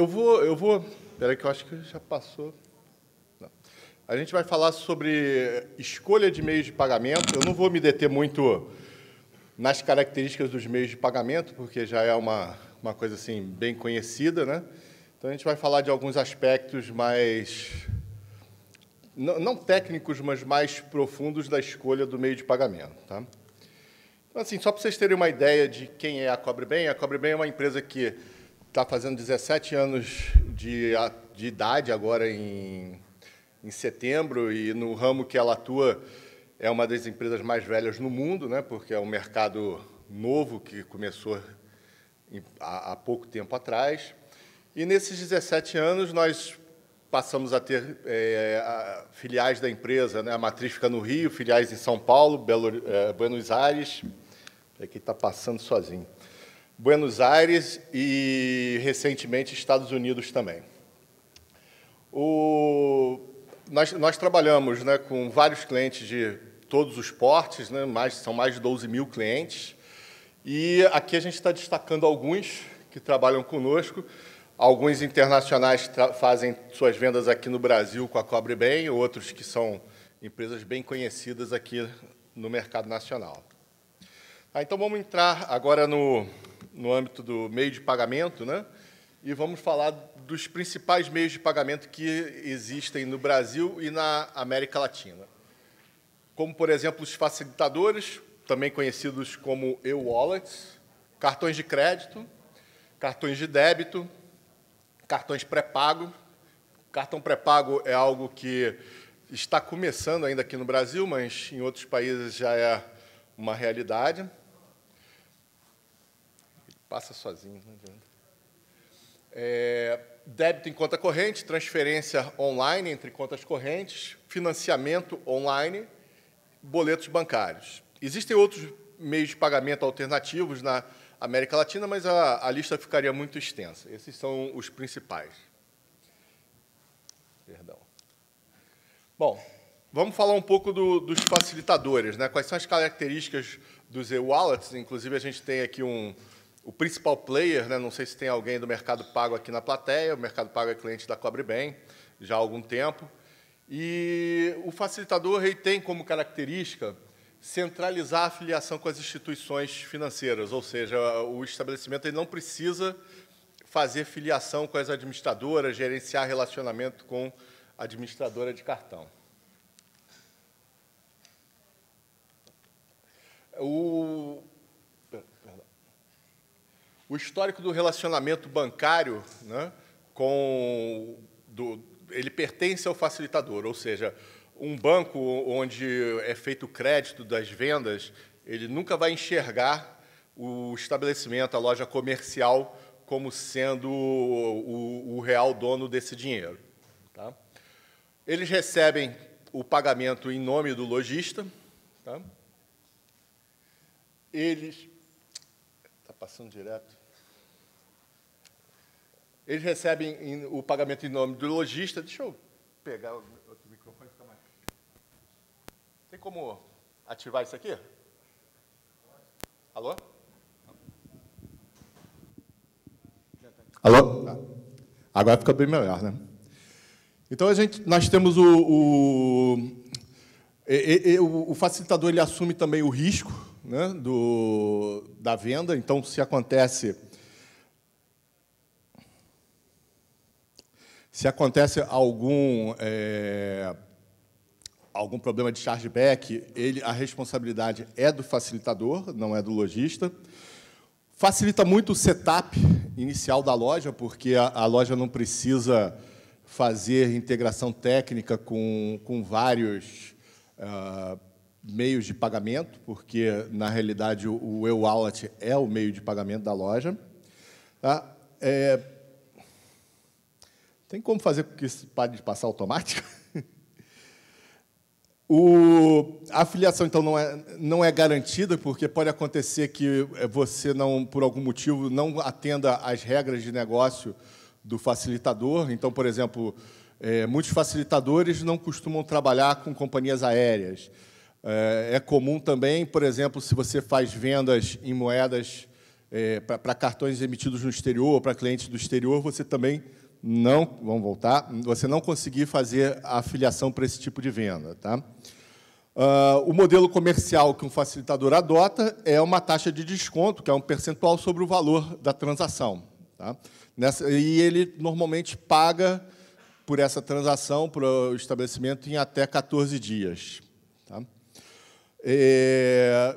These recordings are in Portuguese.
eu vou, eu vou. Peraí que eu acho que já passou. Não. A gente vai falar sobre escolha de meios de pagamento. Eu não vou me deter muito nas características dos meios de pagamento, porque já é uma, uma coisa assim bem conhecida, né? Então a gente vai falar de alguns aspectos mais não, não técnicos, mas mais profundos da escolha do meio de pagamento, tá? Então, assim, só para vocês terem uma ideia de quem é a Cobre Bem, a Cobre Bem é uma empresa que está fazendo 17 anos de, de idade agora em, em setembro e no ramo que ela atua é uma das empresas mais velhas no mundo, né, porque é um mercado novo que começou há, há pouco tempo atrás. E nesses 17 anos nós passamos a ter é, a, filiais da empresa, né, a matriz fica no Rio, filiais em São Paulo, Belo, é, Buenos Aires. Aqui é está passando sozinho. Buenos Aires e, recentemente, Estados Unidos também. O, nós, nós, trabalhamos né, com vários clientes de todos os portes, né, mais, são mais de 12 mil clientes, e aqui a gente está destacando alguns que trabalham conosco. Alguns internacionais fazem suas vendas aqui no Brasil com a Cobre Bem, outros que são empresas bem conhecidas aqui no mercado nacional. Ah, então vamos entrar agora no, no âmbito do meio de pagamento, né? e vamos falar dos principais meios de pagamento que existem no Brasil e na América Latina. Como, por exemplo, os facilitadores, também conhecidos como e-wallets, cartões de crédito, cartões de débito, cartões pré-pago. Cartão pré-pago é algo que está começando ainda aqui no Brasil, mas em outros países já é uma realidade. Passa sozinho, não adianta. É, débito em conta corrente, transferência online entre contas correntes, financiamento online, boletos bancários. Existem outros meios de pagamento alternativos na América Latina, mas a, a lista ficaria muito extensa. Esses são os principais. Perdão. Bom, vamos falar um pouco do, dos facilitadores, né? Quais são as características dos e-wallets? Inclusive, a gente tem aqui um, o principal player, né, não sei se tem alguém do Mercado Pago aqui na plateia, o Mercado Pago é cliente da Cobrebem já há algum tempo. E o facilitador ele tem como característica centralizar a filiação com as instituições financeiras, ou seja, o estabelecimento ele não precisa fazer filiação com as administradoras, gerenciar relacionamento com a administradora de cartão. O, o histórico do relacionamento bancário né, com do, ele pertence ao facilitador, ou seja, um banco onde é feito o crédito das vendas, ele nunca vai enxergar o estabelecimento, a loja comercial, como sendo o, o real dono desse dinheiro. Tá? Eles recebem o pagamento em nome do lojista. Tá? Eles. Está passando direto. Eles recebem o pagamento em nome do lojista. Deixa eu pegar outro microfone fica mais. Tem como ativar isso aqui? Alô? Alô? agora fica bem melhor, né? Então a gente, nós temos o, o, o, o facilitador ele assume também o risco né, do, da venda. Então se acontece Se acontece algum, é, algum problema de chargeback, ele, a responsabilidade é do facilitador, não é do lojista. Facilita muito o setup inicial da loja, porque a, a loja não precisa fazer integração técnica com, com vários uh, meios de pagamento, porque, na realidade, o, o e-wallet é o meio de pagamento da loja. Tá? É, tem como fazer com que isso pare de passar automático? O, a afiliação, então, não é, não é garantida, porque pode acontecer que você, não, por algum motivo, não atenda às regras de negócio do facilitador. Então, por exemplo, é, muitos facilitadores não costumam trabalhar com companhias aéreas. É, é comum também, por exemplo, se você faz vendas em moedas é, para cartões emitidos no exterior, para clientes do exterior, você também não, vamos voltar, você não conseguir fazer a filiação para esse tipo de venda. Tá? Uh, o modelo comercial que um facilitador adota é uma taxa de desconto, que é um percentual sobre o valor da transação. Tá? Nessa, e ele normalmente paga por essa transação, para ah, o estabelecimento, em até 14 dias. Tá? É,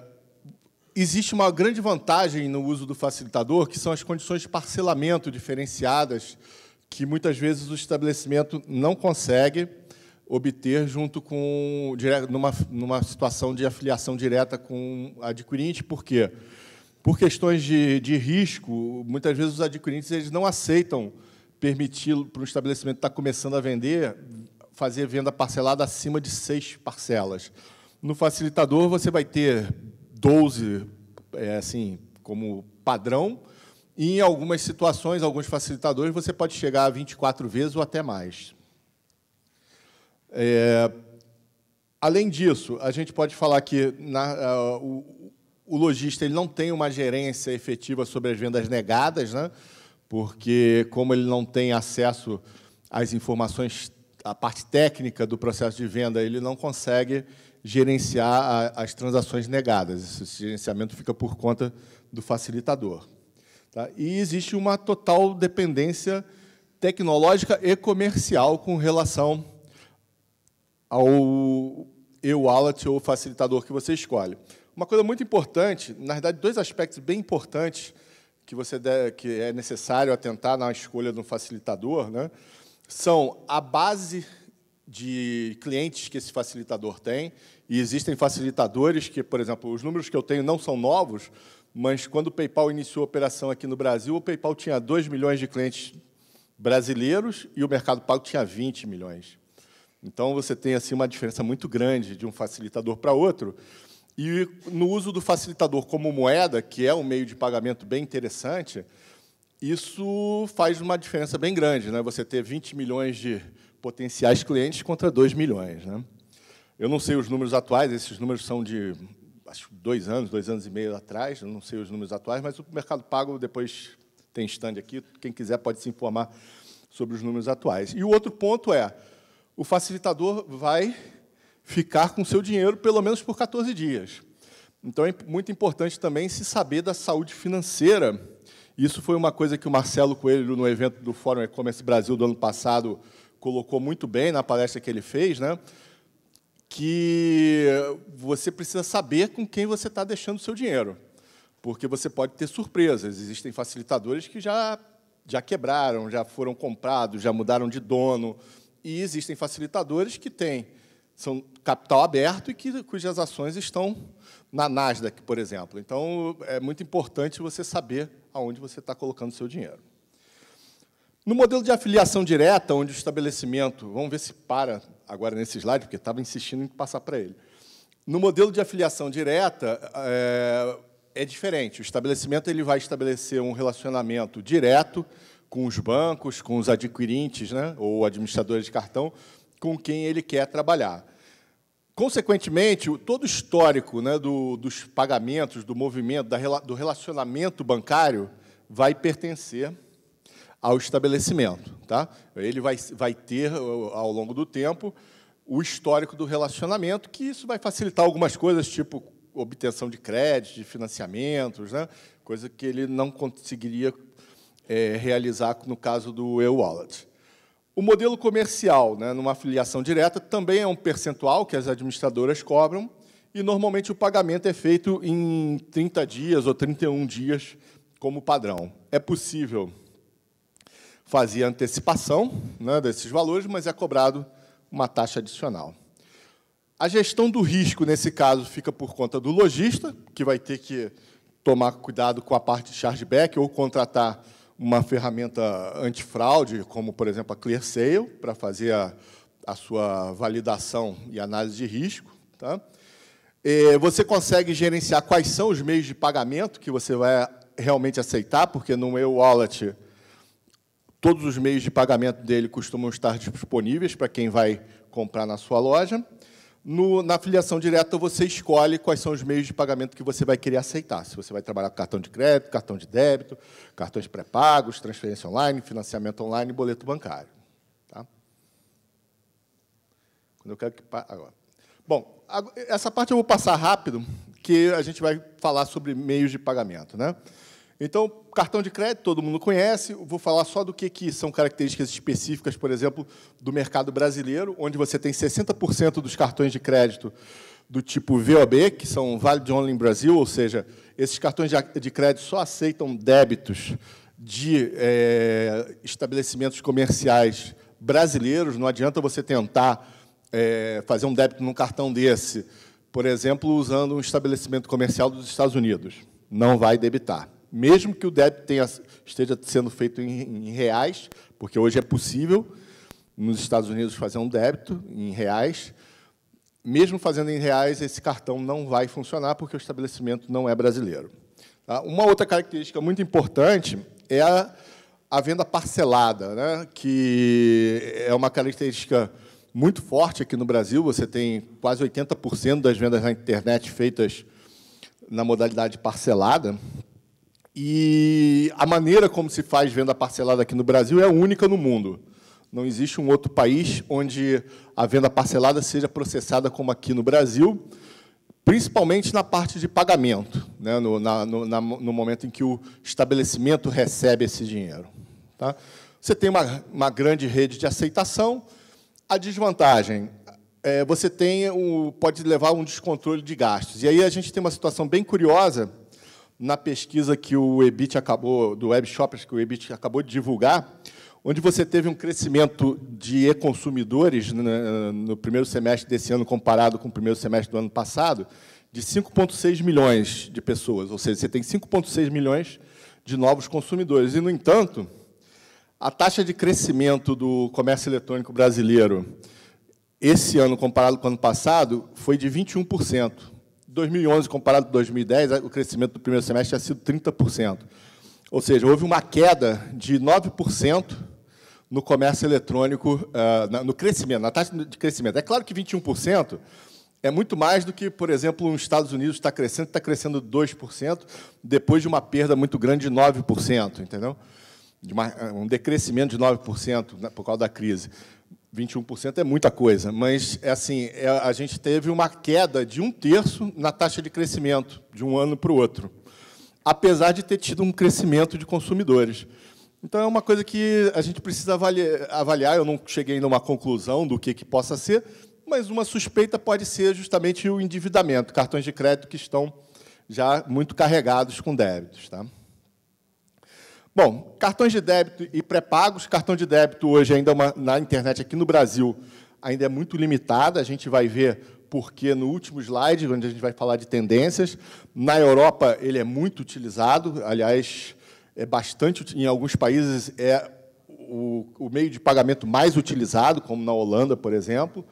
existe uma grande vantagem no uso do facilitador, que são as condições de parcelamento diferenciadas que muitas vezes o estabelecimento não consegue obter junto com numa, numa situação de afiliação direta com adquirente, por quê? Por questões de, de risco, muitas vezes os adquirentes eles não aceitam permitir para o estabelecimento que está começando a vender fazer venda parcelada acima de seis parcelas. No facilitador você vai ter 12, é, assim, como padrão, em algumas situações, alguns facilitadores, você pode chegar a 24 vezes ou até mais. É, além disso, a gente pode falar que na, uh, o, o lojista ele não tem uma gerência efetiva sobre as vendas negadas, né? porque, como ele não tem acesso às informações, à parte técnica do processo de venda, ele não consegue gerenciar a, as transações negadas. Esse gerenciamento fica por conta do facilitador. Tá? E existe uma total dependência tecnológica e comercial com relação ao e-wallet ou facilitador que você escolhe. Uma coisa muito importante, na verdade, dois aspectos bem importantes que, você deve, que é necessário atentar na escolha de um facilitador, né, são a base de clientes que esse facilitador tem, e existem facilitadores que, por exemplo, os números que eu tenho não são novos, mas quando o PayPal iniciou a operação aqui no Brasil, o PayPal tinha 2 milhões de clientes brasileiros e o Mercado Pago tinha 20 milhões. Então, você tem assim uma diferença muito grande de um facilitador para outro. E no uso do facilitador como moeda, que é um meio de pagamento bem interessante, isso faz uma diferença bem grande. Né? Você ter 20 milhões de potenciais clientes contra 2 milhões. Né? Eu não sei os números atuais, esses números são de acho dois anos, dois anos e meio atrás, não sei os números atuais, mas o Mercado Pago depois tem stand aqui, quem quiser pode se informar sobre os números atuais. E o outro ponto é, o facilitador vai ficar com seu dinheiro pelo menos por 14 dias. Então é muito importante também se saber da saúde financeira. Isso foi uma coisa que o Marcelo Coelho, no evento do Fórum E-Commerce Brasil do ano passado, colocou muito bem na palestra que ele fez, né? que você precisa saber com quem você está deixando o seu dinheiro, porque você pode ter surpresas. Existem facilitadores que já, já quebraram, já foram comprados, já mudaram de dono, e existem facilitadores que têm são capital aberto e que, cujas ações estão na Nasdaq, por exemplo. Então, é muito importante você saber aonde você está colocando o seu dinheiro. No modelo de afiliação direta, onde o estabelecimento, vamos ver se para agora nesse slide, porque estava insistindo em passar para ele. No modelo de afiliação direta, é, é diferente. O estabelecimento ele vai estabelecer um relacionamento direto com os bancos, com os adquirentes, né, ou administradores de cartão, com quem ele quer trabalhar. Consequentemente, todo o histórico né, do, dos pagamentos, do movimento, da, do relacionamento bancário vai pertencer ao estabelecimento. Tá? Ele vai, vai ter, ao longo do tempo, o histórico do relacionamento, que isso vai facilitar algumas coisas, tipo obtenção de crédito, de financiamentos, né? coisa que ele não conseguiria é, realizar no caso do e-wallet. O modelo comercial, né, numa afiliação direta, também é um percentual que as administradoras cobram, e normalmente o pagamento é feito em 30 dias ou 31 dias como padrão. É possível fazer antecipação né, desses valores, mas é cobrado uma taxa adicional. A gestão do risco, nesse caso, fica por conta do lojista, que vai ter que tomar cuidado com a parte de chargeback ou contratar uma ferramenta antifraude, como, por exemplo, a ClearSale, para fazer a, a sua validação e análise de risco. Tá? E você consegue gerenciar quais são os meios de pagamento que você vai realmente aceitar, porque no meu wallet Todos os meios de pagamento dele costumam estar disponíveis para quem vai comprar na sua loja. No, na filiação direta, você escolhe quais são os meios de pagamento que você vai querer aceitar. Se você vai trabalhar com cartão de crédito, cartão de débito, cartões pré-pagos, transferência online, financiamento online, boleto bancário. Tá? Quando eu quero que agora. Bom, essa parte eu vou passar rápido, que a gente vai falar sobre meios de pagamento, né? Então, cartão de crédito, todo mundo conhece. vou falar só do que, que são características específicas, por exemplo, do mercado brasileiro, onde você tem 60% dos cartões de crédito do tipo VOB, que são Valid Only Brasil, ou seja, esses cartões de crédito só aceitam débitos de é, estabelecimentos comerciais brasileiros. Não adianta você tentar é, fazer um débito num cartão desse, por exemplo, usando um estabelecimento comercial dos Estados Unidos. Não vai debitar mesmo que o débito tenha, esteja sendo feito em, em reais, porque hoje é possível nos Estados Unidos fazer um débito em reais, mesmo fazendo em reais, esse cartão não vai funcionar porque o estabelecimento não é brasileiro. Tá? Uma outra característica muito importante é a, a venda parcelada, né? que é uma característica muito forte aqui no Brasil. Você tem quase 80% das vendas na internet feitas na modalidade parcelada. E a maneira como se faz venda parcelada aqui no Brasil é única no mundo. Não existe um outro país onde a venda parcelada seja processada como aqui no Brasil, principalmente na parte de pagamento, né? no, na, no, na, no momento em que o estabelecimento recebe esse dinheiro. Tá? Você tem uma, uma grande rede de aceitação. A desvantagem é você tem o, pode levar a um descontrole de gastos. E aí a gente tem uma situação bem curiosa na pesquisa que o Ebit acabou, do Web Shoppers, que o Ebit acabou de divulgar, onde você teve um crescimento de e-consumidores né, no primeiro semestre desse ano comparado com o primeiro semestre do ano passado, de 5,6 milhões de pessoas. Ou seja, você tem 5,6 milhões de novos consumidores. E, no entanto, a taxa de crescimento do comércio eletrônico brasileiro esse ano comparado com o ano passado foi de 21%. 2011 comparado com 2010, o crescimento do primeiro semestre tinha sido 30%. Ou seja, houve uma queda de 9% no comércio eletrônico, eh, no crescimento, na taxa de crescimento. É claro que 21% é muito mais do que, por exemplo, os Estados Unidos está crescendo, está crescendo 2%, depois de uma perda muito grande de 9%, entendeu? De uma, eh, um decrescimento de 9% né, por causa da crise. 21% é muita coisa, mas é assim, é, a gente teve uma queda de um terço na taxa de crescimento de um ano para o outro, apesar de ter tido um crescimento de consumidores. Então é uma coisa que a gente precisa avaliar. eu não cheguei numa conclusão do que, que possa ser, mas uma suspeita pode ser justamente o endividamento, cartões de crédito que estão já muito carregados com débitos, tá? Bom, cartões de débito e pré-pagos. Cartão de débito hoje ainda é uma, na internet aqui no Brasil ainda é muito limitado. A gente vai ver porque no último slide, onde a gente vai falar de tendências, na Europa ele é muito utilizado. Aliás, é bastante em alguns países é o, o meio de pagamento mais utilizado, como na Holanda, por exemplo.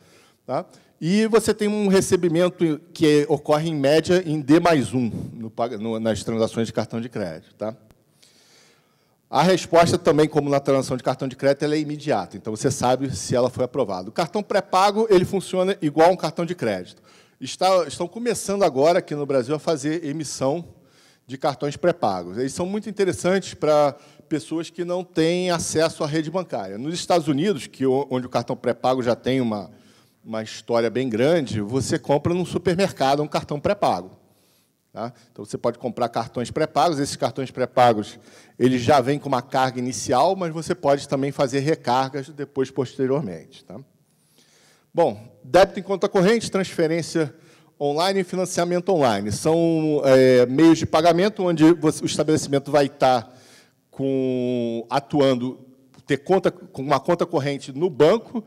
Tá? E você tem um recebimento que ocorre em média em D mais um nas transações de cartão de crédito. Tá? A resposta também, como na transação de cartão de crédito, é imediata. Então, você sabe se ela foi aprovada. O cartão pré-pago ele funciona igual a um cartão de crédito. Está, estão começando agora, aqui no Brasil, a fazer emissão de cartões pré-pagos. Eles são muito interessantes para pessoas que não têm acesso à rede bancária. Nos Estados Unidos, que é onde o cartão pré-pago já tem uma, uma história bem grande, você compra num supermercado um cartão pré-pago. Tá? Então você pode comprar cartões pré-pagos. Esses cartões pré-pagos eles já vêm com uma carga inicial, mas você pode também fazer recargas depois posteriormente. Tá? Bom, débito em conta corrente, transferência online e financiamento online são é, meios de pagamento onde você, o estabelecimento vai estar com, atuando ter conta com uma conta corrente no banco,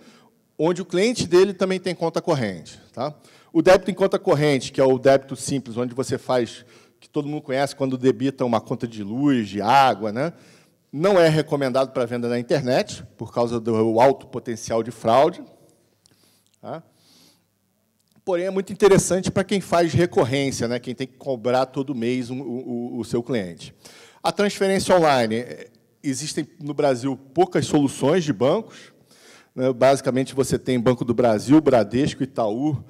onde o cliente dele também tem conta corrente, tá? O débito em conta corrente, que é o débito simples, onde você faz, que todo mundo conhece quando debita uma conta de luz, de água, né? não é recomendado para venda na internet, por causa do alto potencial de fraude. Tá? Porém, é muito interessante para quem faz recorrência, né? quem tem que cobrar todo mês o, o, o seu cliente. A transferência online. É, existem no Brasil poucas soluções de bancos. Né? Basicamente, você tem Banco do Brasil, Bradesco, Itaú,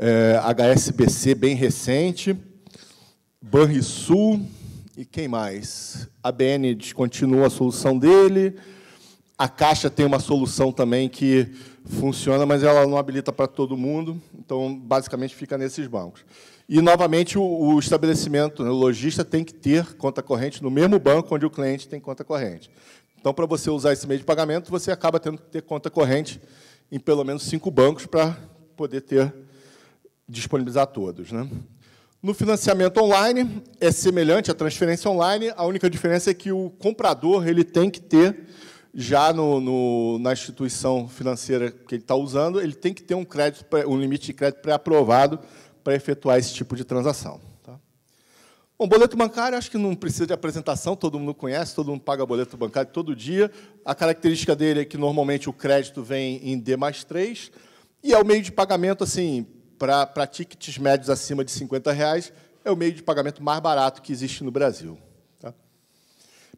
é, HSBC bem recente, Banrisul e quem mais? A BN continua a solução dele, a Caixa tem uma solução também que funciona, mas ela não habilita para todo mundo, então, basicamente, fica nesses bancos. E, novamente, o, estabelecimento, né, o lojista tem que ter conta corrente no mesmo banco onde o cliente tem conta corrente. Então, para você usar esse meio de pagamento, você acaba tendo que ter conta corrente em pelo menos cinco bancos para poder ter disponibilizar a todos. Né? No financiamento online, é semelhante à transferência online, a única diferença é que o comprador ele tem que ter, já no, no na instituição financeira que ele está usando, ele tem que ter um, crédito, um limite de crédito pré-aprovado para efetuar esse tipo de transação. Tá? Bom, boleto bancário, acho que não precisa de apresentação, todo mundo conhece, todo mundo paga boleto bancário todo dia. A característica dele é que, normalmente, o crédito vem em D mais 3, e é o meio de pagamento assim para tickets médios acima de 50 reais, é o meio de pagamento mais barato que existe no Brasil. Tá?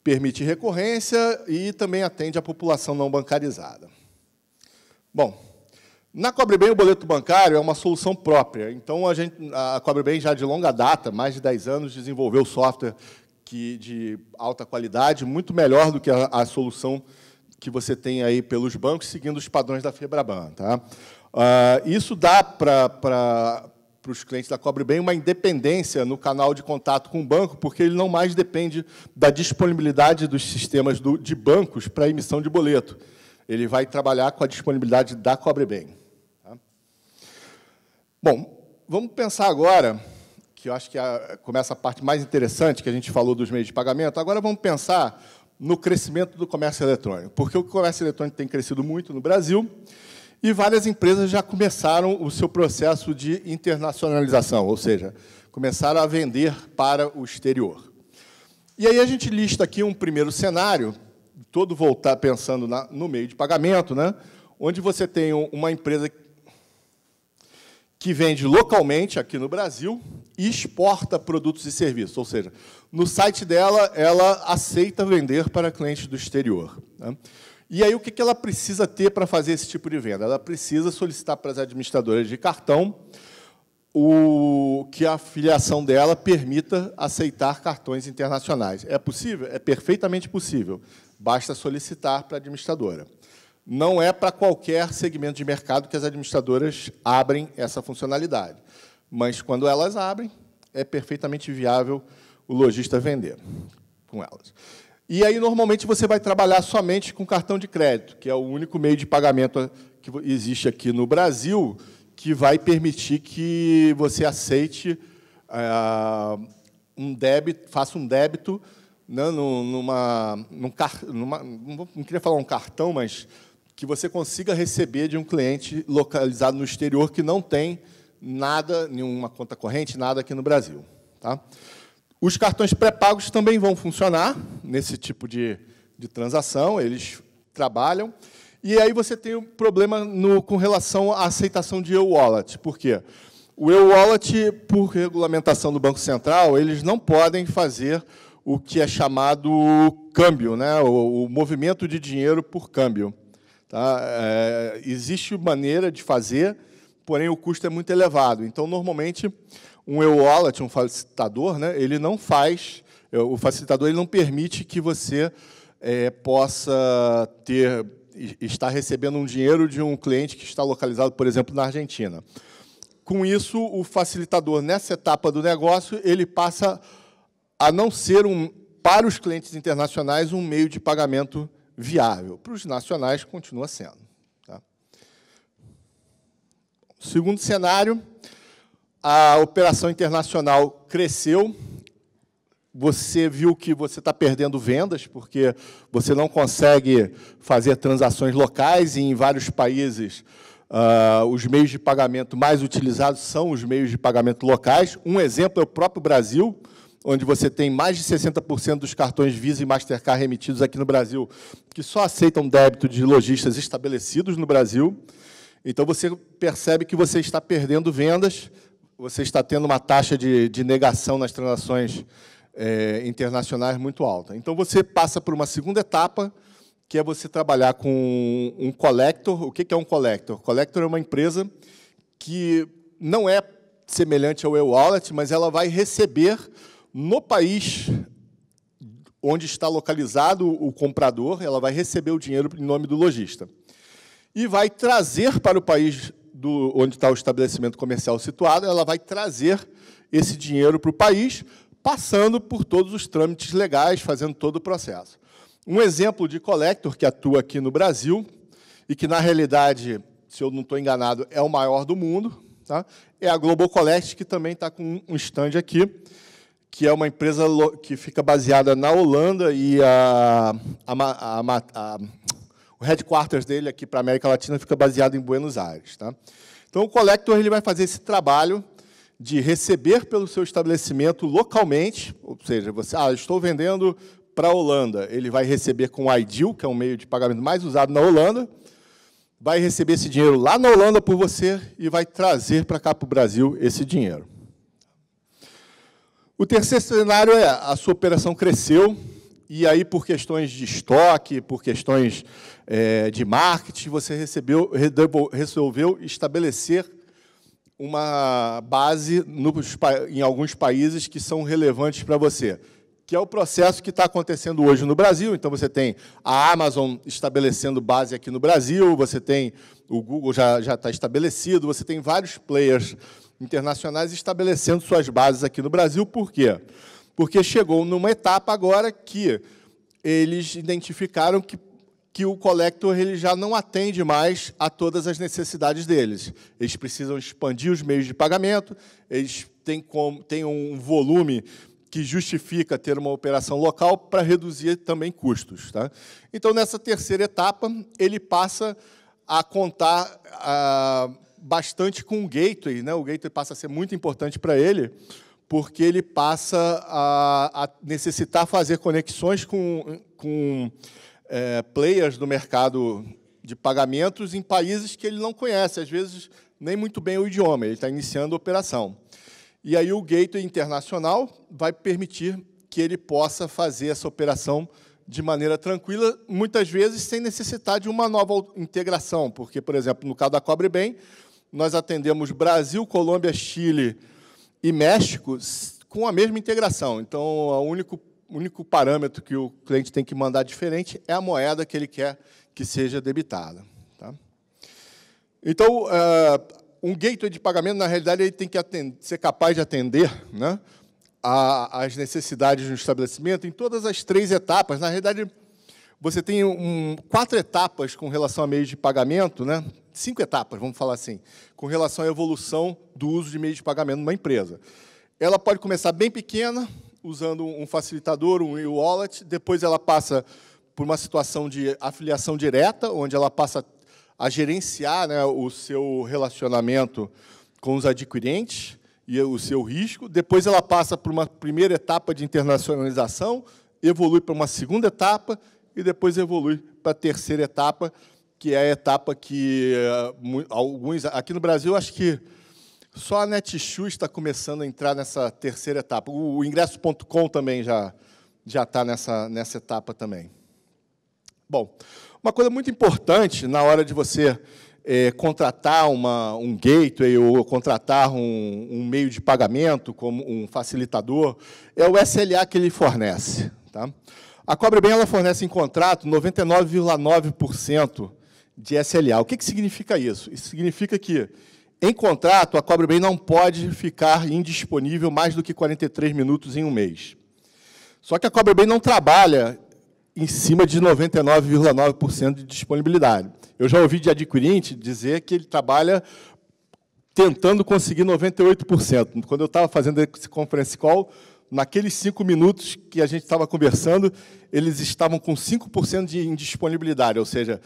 Permite recorrência e também atende a população não bancarizada. Bom, na CobreBem, o boleto bancário é uma solução própria. Então, a, gente, a CobreBem já de longa data, mais de 10 anos, desenvolveu software que, de alta qualidade, muito melhor do que a, a solução que você tem aí pelos bancos, seguindo os padrões da Febraban. Tá? Ah, isso dá para os clientes da Cobre Bem uma independência no canal de contato com o banco, porque ele não mais depende da disponibilidade dos sistemas do, de bancos para emissão de boleto. Ele vai trabalhar com a disponibilidade da Cobre Bem. Tá? Bom, vamos pensar agora, que eu acho que é a, começa a parte mais interessante, que a gente falou dos meios de pagamento, agora vamos pensar no crescimento do comércio eletrônico, porque o comércio eletrônico tem crescido muito no Brasil, e várias empresas já começaram o seu processo de internacionalização, ou seja, começaram a vender para o exterior. E aí a gente lista aqui um primeiro cenário, todo voltar pensando na, no meio de pagamento, né? onde você tem uma empresa que vende localmente aqui no Brasil e exporta produtos e serviços, ou seja, no site dela ela aceita vender para clientes do exterior. Né? E aí, o que ela precisa ter para fazer esse tipo de venda? Ela precisa solicitar para as administradoras de cartão o que a filiação dela permita aceitar cartões internacionais. É possível? É perfeitamente possível. Basta solicitar para a administradora. Não é para qualquer segmento de mercado que as administradoras abrem essa funcionalidade. Mas, quando elas abrem, é perfeitamente viável o lojista vender com elas. E aí, normalmente, você vai trabalhar somente com cartão de crédito, que é o único meio de pagamento que existe aqui no Brasil, que vai permitir que você aceite uh, um débito, faça um débito né, numa, num car, numa, não queria falar um cartão, mas que você consiga receber de um cliente localizado no exterior que não tem nada, nenhuma conta corrente, nada aqui no Brasil. Tá? Os cartões pré-pagos também vão funcionar nesse tipo de, de transação, eles trabalham. E aí você tem um problema no, com relação à aceitação de e-wallet. Por quê? O e-wallet, por regulamentação do Banco Central, eles não podem fazer o que é chamado câmbio, né? o, o movimento de dinheiro por câmbio. Tá? É, existe maneira de fazer, porém o custo é muito elevado. Então, normalmente, um e-wallet, um facilitador, né, ele não faz, é, o facilitador ele não permite que você é, possa ter estar recebendo um dinheiro de um cliente que está localizado, por exemplo, na Argentina. Com isso, o facilitador nessa etapa do negócio ele passa a não ser um para os clientes internacionais um meio de pagamento viável. Para os nacionais continua sendo. Tá? Segundo cenário a operação internacional cresceu. Você viu que você está perdendo vendas, porque você não consegue fazer transações locais e em vários países uh, os meios de pagamento mais utilizados são os meios de pagamento locais. Um exemplo é o próprio Brasil, onde você tem mais de 60% dos cartões Visa e Mastercard remitidos aqui no Brasil, que só aceitam débito de lojistas estabelecidos no Brasil. Então você percebe que você está perdendo vendas você está tendo uma taxa de, de negação nas transações é, internacionais muito alta. Então, você passa por uma segunda etapa, que é você trabalhar com um collector. O que é um collector? Collector é uma empresa que não é semelhante ao e-wallet, mas ela vai receber no país onde está localizado o comprador, ela vai receber o dinheiro em nome do lojista. E vai trazer para o país do onde está o estabelecimento comercial situado, ela vai trazer esse dinheiro para o país, passando por todos os trâmites legais, fazendo todo o processo. Um exemplo de collector que atua aqui no Brasil e que, na realidade, se eu não estou enganado, é o maior do mundo, tá? é a Global Collect, que também está com um stand aqui, que é uma empresa que fica baseada na Holanda e a, a, a, a o headquarters dele aqui para a América Latina fica baseado em Buenos Aires. Tá? Então, o collector ele vai fazer esse trabalho de receber pelo seu estabelecimento localmente, ou seja, você, ah, estou vendendo para a Holanda, ele vai receber com o IDEAL, que é um meio de pagamento mais usado na Holanda, vai receber esse dinheiro lá na Holanda por você e vai trazer para cá para o Brasil esse dinheiro. O terceiro cenário é a sua operação cresceu e aí por questões de estoque, por questões é, de marketing, você recebeu, resolveu estabelecer uma base nos, em alguns países que são relevantes para você, que é o processo que está acontecendo hoje no Brasil. Então, você tem a Amazon estabelecendo base aqui no Brasil, você tem o Google já, já está estabelecido, você tem vários players internacionais estabelecendo suas bases aqui no Brasil. Por quê? Porque chegou numa etapa agora que eles identificaram que que o collector ele já não atende mais a todas as necessidades deles. Eles precisam expandir os meios de pagamento, eles têm, têm um volume que justifica ter uma operação local para reduzir também custos. Tá? Então, nessa terceira etapa, ele passa a contar a, bastante com o gateway. Né? O gateway passa a ser muito importante para ele, porque ele passa a, a necessitar fazer conexões com, com é, players do mercado de pagamentos em países que ele não conhece, às vezes nem muito bem o idioma, ele está iniciando a operação. E aí o gateway internacional vai permitir que ele possa fazer essa operação de maneira tranquila, muitas vezes sem necessitar de uma nova integração, porque, por exemplo, no caso da Cobre Bem, nós atendemos Brasil, Colômbia, Chile e México com a mesma integração. Então, o único único parâmetro que o cliente tem que mandar diferente é a moeda que ele quer que seja debitada. Tá? Então, eh, um gateway de pagamento, na realidade, ele tem que atender, ser capaz de atender né, às necessidades do estabelecimento em todas as três etapas. Na realidade, você tem um, quatro etapas com relação a meios de pagamento, né? cinco etapas, vamos falar assim, com relação à evolução do uso de meios de pagamento numa empresa. Ela pode começar bem pequena, usando um facilitador, um e-wallet, depois ela passa por uma situação de afiliação direta, onde ela passa a gerenciar né, o seu relacionamento com os adquirentes e o seu risco. Depois ela passa por uma primeira etapa de internacionalização, evolui para uma segunda etapa e depois evolui para a terceira etapa, que é a etapa que eh, alguns aqui no Brasil acho que só a Netshoes está começando a entrar nessa terceira etapa. O, o ingresso.com também já já está nessa, nessa etapa também. Bom, uma coisa muito importante na hora de você é, contratar uma, um gateway ou contratar um, um, meio de pagamento como um facilitador é o SLA que ele fornece. Tá? A Cobrebem ela fornece em contrato 99,9% de SLA. O que, que significa isso? Isso significa que em contrato, a Cobre Bem não pode ficar indisponível mais do que 43 minutos em um mês. Só que a Cobre Bem não trabalha em cima de 99,9% de disponibilidade. Eu já ouvi de adquirente dizer que ele trabalha tentando conseguir 98%. Quando eu estava fazendo esse conference call, naqueles cinco minutos que a gente estava conversando, eles estavam com 5% de indisponibilidade, ou seja,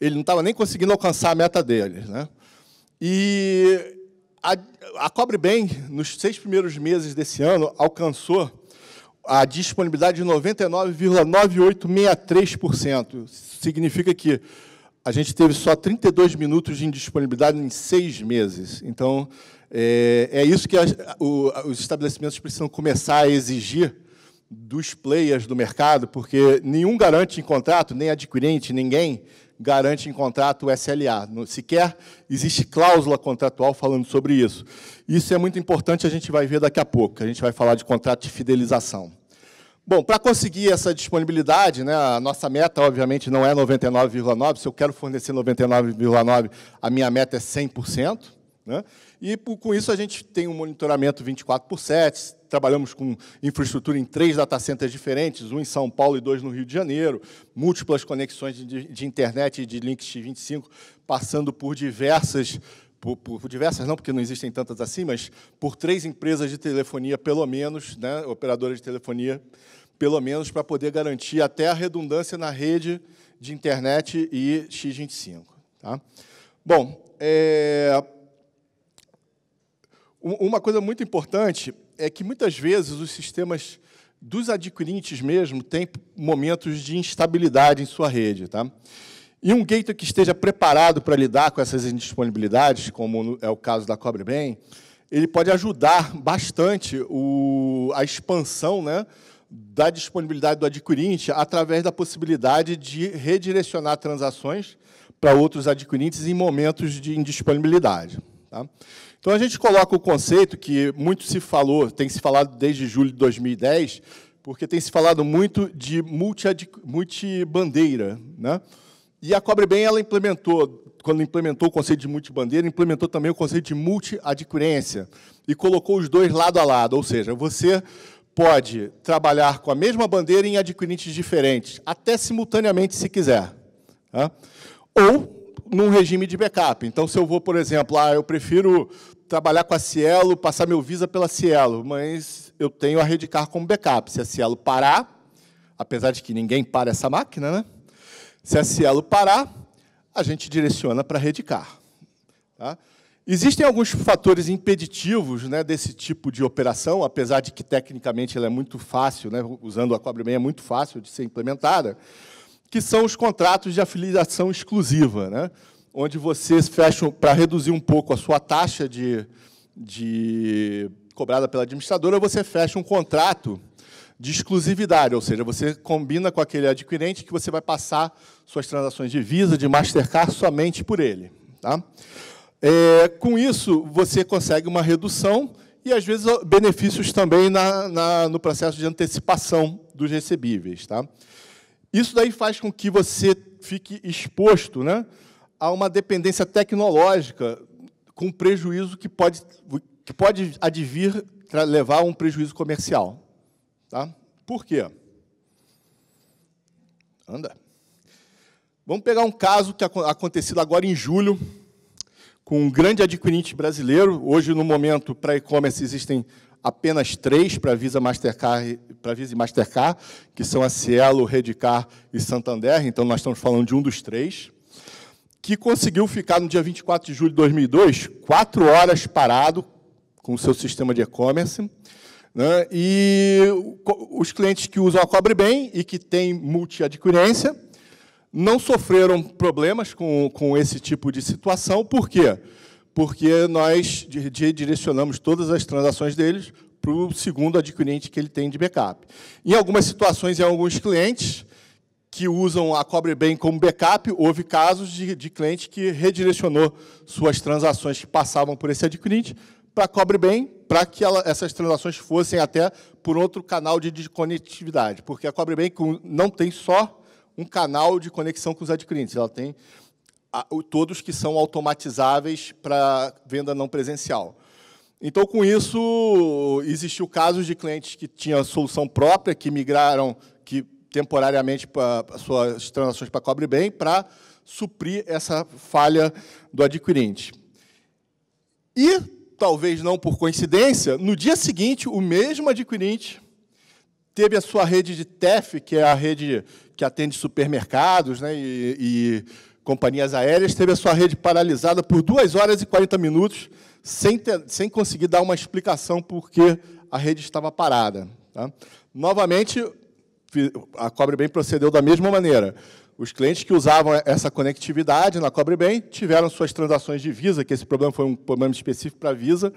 ele não estava nem conseguindo alcançar a meta deles. Né? E a, a Cobre Bem, nos seis primeiros meses desse ano, alcançou a disponibilidade de 99,9863%. Significa que a gente teve só 32 minutos de indisponibilidade em seis meses. Então, é, é isso que o, os estabelecimentos precisam começar a exigir dos players do mercado, porque nenhum garante em contrato, nem adquirente, ninguém garante em contrato SLA. Sequer existe cláusula contratual falando sobre isso. Isso é muito importante, a gente vai ver daqui a pouco. A gente vai falar de contrato de fidelização. Bom, para conseguir essa disponibilidade, né, a nossa meta, obviamente, não é 99,9%. Se eu quero fornecer 99,9%, a minha meta é 100%. Né? E com isso a gente tem um monitoramento 24 por 7. Trabalhamos com infraestrutura em três data centers diferentes, um em São Paulo e dois no Rio de Janeiro, múltiplas conexões de, de internet e de links X25, passando por diversas por, por, por, diversas, não, porque não existem tantas assim, mas por três empresas de telefonia, pelo menos, né, operadoras de telefonia, pelo menos, para poder garantir até a redundância na rede de internet e X25. Tá? Bom, é, uma coisa muito importante é que muitas vezes os sistemas dos adquirentes mesmo têm momentos de instabilidade em sua rede. Tá? E um gateway que esteja preparado para lidar com essas indisponibilidades, como é o caso da CobreBem, ele pode ajudar bastante o, a expansão né, da disponibilidade do adquirente através da possibilidade de redirecionar transações para outros adquirentes em momentos de indisponibilidade. Tá? Então, a gente coloca o conceito que muito se falou, tem se falado desde julho de 2010, porque tem se falado muito de multibandeira. Né? E a Cobre Bem, ela implementou, quando implementou o conceito de multibandeira, implementou também o conceito de multiadquirência e colocou os dois lado a lado, ou seja, você pode trabalhar com a mesma bandeira em adquirentes diferentes, até simultaneamente, se quiser. Tá? Ou num regime de backup. Então, se eu vou, por exemplo, ah, eu prefiro trabalhar com a Cielo, passar meu Visa pela Cielo, mas eu tenho a Redicar como backup. Se a Cielo parar, apesar de que ninguém para essa máquina, né? se a Cielo parar, a gente direciona para a Redicar. Tá? Existem alguns fatores impeditivos né, desse tipo de operação, apesar de que tecnicamente ela é muito fácil, né, usando a cobre é muito fácil de ser implementada que são os contratos de afiliação exclusiva, né? onde você fecha, para reduzir um pouco a sua taxa de, de cobrada pela administradora, você fecha um contrato de exclusividade, ou seja, você combina com aquele adquirente que você vai passar suas transações de Visa, de Mastercard somente por ele. Tá? É, com isso, você consegue uma redução e, às vezes, benefícios também na, na, no processo de antecipação dos recebíveis. Tá? Isso daí faz com que você fique exposto né, a uma dependência tecnológica com prejuízo que pode, que pode advir para levar a um prejuízo comercial. Tá? Por quê? Anda. Vamos pegar um caso que aconteceu agora em julho, com um grande adquirente brasileiro. Hoje, no momento, para e-commerce existem apenas três para Visa Mastercard, para Visa e Mastercard, que são a Cielo, Redcar e Santander, então nós estamos falando de um dos três, que conseguiu ficar no dia 24 de julho de 2002, quatro horas parado com o seu sistema de e-commerce, né? e os clientes que usam a Cobre Bem e que têm multiadquirência não sofreram problemas com, com esse tipo de situação, por quê? Porque porque nós direcionamos todas as transações deles para o segundo adquirente que ele tem de backup. Em algumas situações, em alguns clientes que usam a Cobre Bem como backup, houve casos de, de cliente que redirecionou suas transações que passavam por esse adquirente para a Cobre Bem, para que ela, essas transações fossem até por outro canal de conectividade, porque a Cobre Bem não tem só um canal de conexão com os adquirentes, ela tem todos que são automatizáveis para venda não presencial. Então, com isso, existiu casos de clientes que tinham solução própria, que migraram que temporariamente para suas transações para cobre bem, para suprir essa falha do adquirente. E, talvez não por coincidência, no dia seguinte, o mesmo adquirente teve a sua rede de TEF, que é a rede que atende supermercados né, e, e companhias aéreas, teve a sua rede paralisada por 2 horas e 40 minutos, sem, ter, sem conseguir dar uma explicação por que a rede estava parada. Tá? Novamente, a Cobrebem procedeu da mesma maneira. Os clientes que usavam essa conectividade na Cobrebem tiveram suas transações de Visa, que esse problema foi um problema específico para a Visa,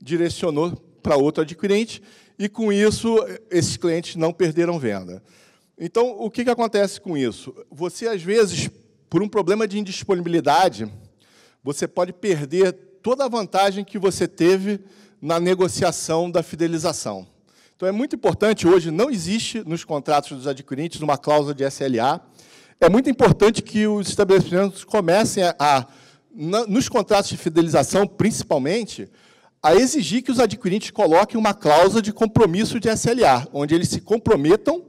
direcionou para outro adquirente, e com isso esses clientes não perderam venda. Então, o que, que acontece com isso? Você, às vezes, por um problema de indisponibilidade, você pode perder toda a vantagem que você teve na negociação da fidelização. Então é muito importante, hoje não existe nos contratos dos adquirentes uma cláusula de SLA. É muito importante que os estabelecimentos comecem a, a nos contratos de fidelização, principalmente, a exigir que os adquirentes coloquem uma cláusula de compromisso de SLA, onde eles se comprometam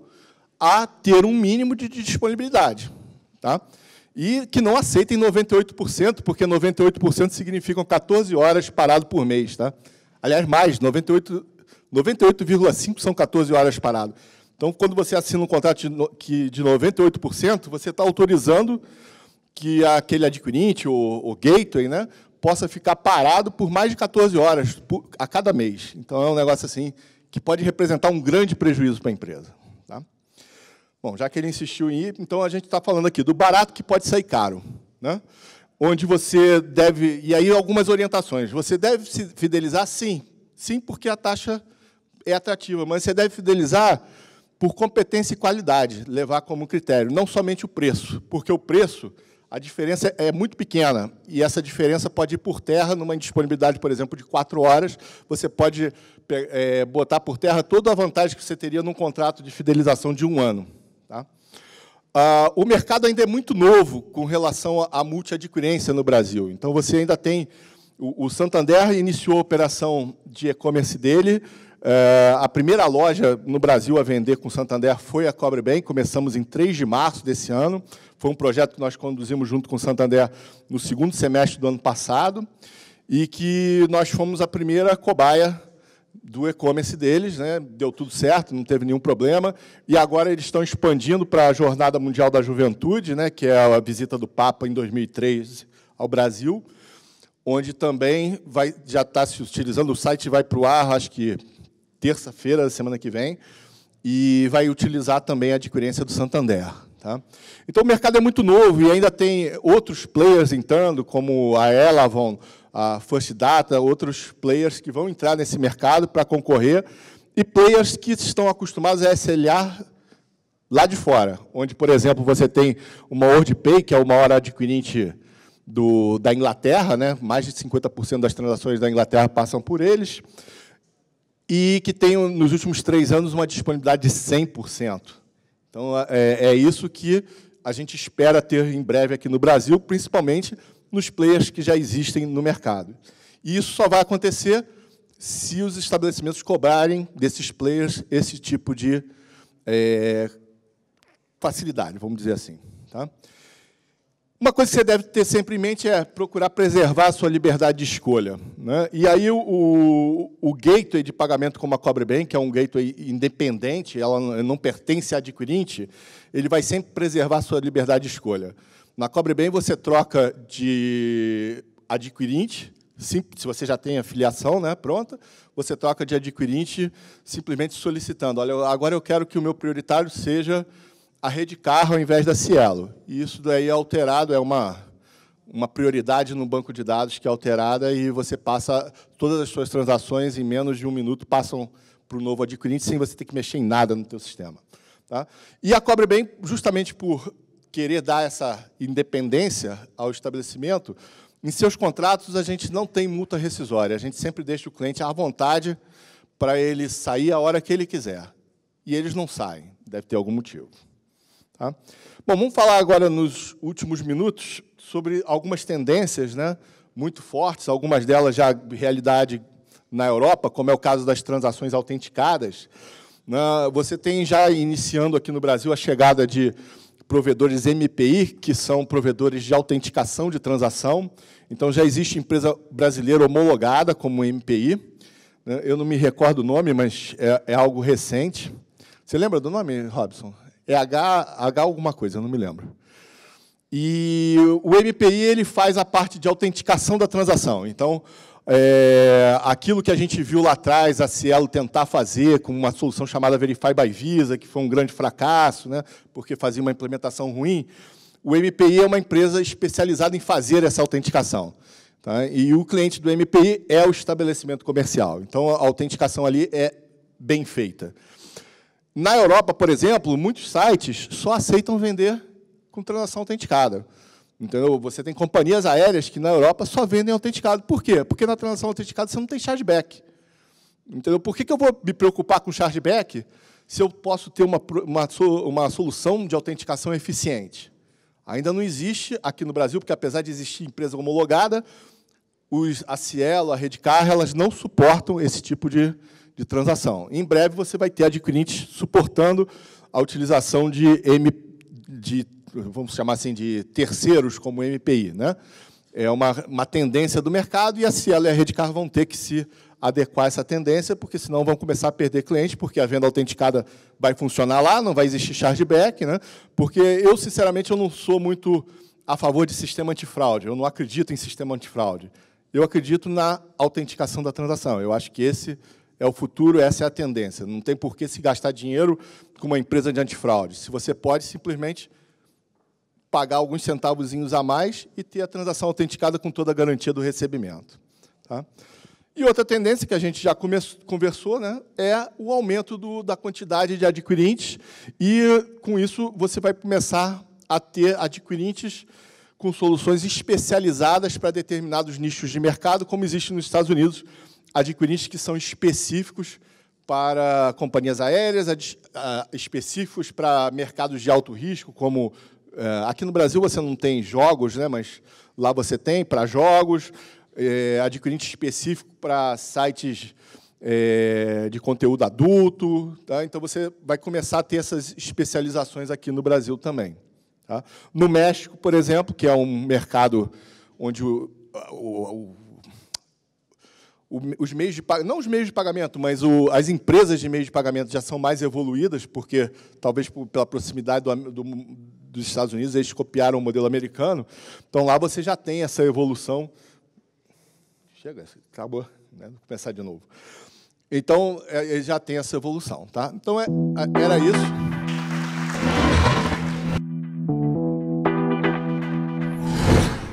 a ter um mínimo de disponibilidade. Tá? e que não aceitem 98%, porque 98% significam 14 horas parado por mês. Tá? Aliás, mais, 98,5 98, são 14 horas parado. Então, quando você assina um contrato de, de 98%, você está autorizando que aquele adquirente, o, o gateway, né, possa ficar parado por mais de 14 horas por, a cada mês. Então, é um negócio assim que pode representar um grande prejuízo para a empresa. Tá? Bom, já que ele insistiu em ir, então a gente está falando aqui do barato que pode sair caro. Né? Onde você deve. E aí, algumas orientações. Você deve se fidelizar, sim. Sim, porque a taxa é atrativa, mas você deve fidelizar por competência e qualidade, levar como critério, não somente o preço, porque o preço, a diferença é muito pequena, e essa diferença pode ir por terra, numa indisponibilidade, por exemplo, de quatro horas, você pode é, botar por terra toda a vantagem que você teria num contrato de fidelização de um ano. Tá? Ah, o mercado ainda é muito novo com relação à multiadquirência no Brasil. Então, você ainda tem... O, o Santander iniciou a operação de e-commerce dele. Ah, a primeira loja no Brasil a vender com o Santander foi a Cobre Bem. Começamos em 3 de março desse ano. Foi um projeto que nós conduzimos junto com o Santander no segundo semestre do ano passado e que nós fomos a primeira cobaia do e-commerce deles, né? deu tudo certo, não teve nenhum problema, e agora eles estão expandindo para a Jornada Mundial da Juventude, né? que é a visita do Papa em 2003 ao Brasil, onde também vai, já está se utilizando, o site vai para o ar, acho que terça-feira, semana que vem, e vai utilizar também a adquirência do Santander. Tá? Então, o mercado é muito novo e ainda tem outros players entrando, como a Elavon, a First Data, outros players que vão entrar nesse mercado para concorrer, e players que estão acostumados a SLA lá de fora, onde, por exemplo, você tem uma WorldPay, que é o maior adquirente do, da Inglaterra, né? mais de 50% das transações da Inglaterra passam por eles, e que tem, nos últimos três anos, uma disponibilidade de 100%. Então, é, é isso que a gente espera ter em breve aqui no Brasil, principalmente nos players que já existem no mercado. E isso só vai acontecer se os estabelecimentos cobrarem desses players esse tipo de é, facilidade, vamos dizer assim. Tá? Uma coisa que você deve ter sempre em mente é procurar preservar a sua liberdade de escolha. Né? E aí o, o, o, gateway de pagamento como a CobreBank, que é um gateway independente, ela não pertence a adquirente, ele vai sempre preservar a sua liberdade de escolha. Na Cobre Bem, você troca de adquirente, se você já tem a filiação né, pronta, você troca de adquirente simplesmente solicitando, olha, agora eu quero que o meu prioritário seja a rede carro ao invés da Cielo. E isso daí é alterado, é uma, uma prioridade no banco de dados que é alterada e você passa todas as suas transações em menos de um minuto passam para o novo adquirente sem você ter que mexer em nada no teu sistema. Tá? E a Cobre Bem, justamente por querer dar essa independência ao estabelecimento, em seus contratos a gente não tem multa rescisória, a gente sempre deixa o cliente à vontade para ele sair a hora que ele quiser. E eles não saem, deve ter algum motivo. Tá? Bom, vamos falar agora nos últimos minutos sobre algumas tendências né, muito fortes, algumas delas já realidade na Europa, como é o caso das transações autenticadas. Né? Você tem já iniciando aqui no Brasil a chegada de provedores MPI, que são provedores de autenticação de transação. Então, já existe empresa brasileira homologada como MPI. Né? Eu não me recordo o nome, mas é, é algo recente. Você lembra do nome, Robson? É H, H alguma coisa, eu não me lembro. E o MPI ele faz a parte de autenticação da transação. Então, é, aquilo que a gente viu lá atrás, a Cielo tentar fazer com uma solução chamada Verify by Visa, que foi um grande fracasso, né, porque fazia uma implementação ruim, o MPI é uma empresa especializada em fazer essa autenticação. Tá? E o cliente do MPI é o estabelecimento comercial. Então, a autenticação ali é bem feita. Na Europa, por exemplo, muitos sites só aceitam vender com transação autenticada. Entendeu? Você tem companhias aéreas que na Europa só vendem autenticado. Por quê? Porque na transação autenticada você não tem chargeback. Entendeu? Por que, que eu vou me preocupar com chargeback se eu posso ter uma, uma, uma solução de autenticação eficiente? Ainda não existe aqui no Brasil, porque apesar de existir empresa homologada, os, a Cielo, a Carro elas não suportam esse tipo de, de transação. Em breve você vai ter adquirentes suportando a utilização de, M, de vamos chamar assim de terceiros, como MPI. Né? É uma, uma tendência do mercado e a Cielo e a Redcar vão ter que se adequar a essa tendência, porque senão vão começar a perder clientes, porque a venda autenticada vai funcionar lá, não vai existir chargeback. Né? Porque eu, sinceramente, eu não sou muito a favor de sistema antifraude. Eu não acredito em sistema antifraude. Eu acredito na autenticação da transação. Eu acho que esse é o futuro, essa é a tendência. Não tem por que se gastar dinheiro com uma empresa de antifraude. Se você pode simplesmente pagar alguns centavos a mais e ter a transação autenticada com toda a garantia do recebimento. Tá? E outra tendência que a gente já conversou né, é o aumento do, da quantidade de adquirentes, e com isso você vai começar a ter adquirentes com soluções especializadas para determinados nichos de mercado, como existe nos Estados Unidos, adquirentes que são específicos para companhias aéreas, ah, específicos para mercados de alto risco, como é, aqui no Brasil você não tem jogos, né? mas lá você tem para jogos, é, adquirente específico para sites é, de conteúdo adulto. Tá? Então você vai começar a ter essas especializações aqui no Brasil também. Tá? No México, por exemplo, que é um mercado onde o, o, o, os meios de não os meios de pagamento, mas as empresas de meios de pagamento já são mais evoluídas, porque talvez pela proximidade do, do dos Estados Unidos, eles copiaram o modelo americano. Então lá você já tem essa evolução. Chega, acabou, né? vou começar de novo. Então, é, já tem essa evolução. Tá? Então, é, é era isso.